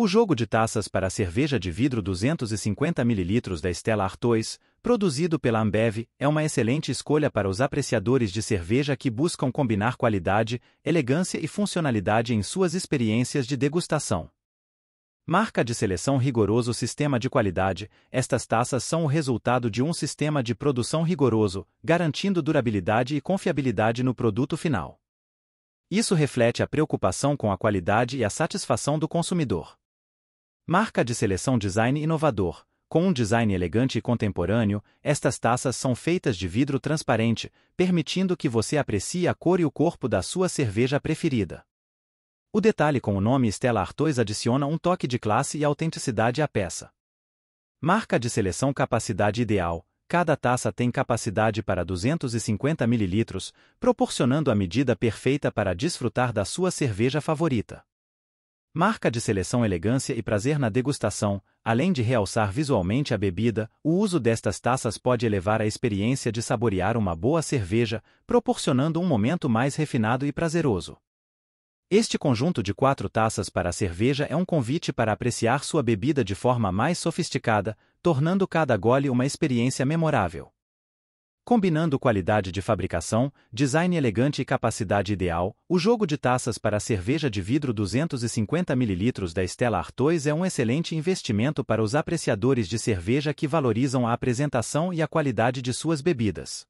O jogo de taças para cerveja de vidro 250 ml da Stella Artois, produzido pela Ambev, é uma excelente escolha para os apreciadores de cerveja que buscam combinar qualidade, elegância e funcionalidade em suas experiências de degustação. Marca de seleção rigoroso sistema de qualidade, estas taças são o resultado de um sistema de produção rigoroso, garantindo durabilidade e confiabilidade no produto final. Isso reflete a preocupação com a qualidade e a satisfação do consumidor. Marca de seleção design inovador. Com um design elegante e contemporâneo, estas taças são feitas de vidro transparente, permitindo que você aprecie a cor e o corpo da sua cerveja preferida. O detalhe com o nome Stella Artois adiciona um toque de classe e autenticidade à peça. Marca de seleção capacidade ideal. Cada taça tem capacidade para 250 ml, proporcionando a medida perfeita para desfrutar da sua cerveja favorita. Marca de seleção elegância e prazer na degustação, além de realçar visualmente a bebida, o uso destas taças pode elevar a experiência de saborear uma boa cerveja, proporcionando um momento mais refinado e prazeroso. Este conjunto de quatro taças para a cerveja é um convite para apreciar sua bebida de forma mais sofisticada, tornando cada gole uma experiência memorável. Combinando qualidade de fabricação, design elegante e capacidade ideal, o jogo de taças para cerveja de vidro 250 ml da Stella Artois é um excelente investimento para os apreciadores de cerveja que valorizam a apresentação e a qualidade de suas bebidas.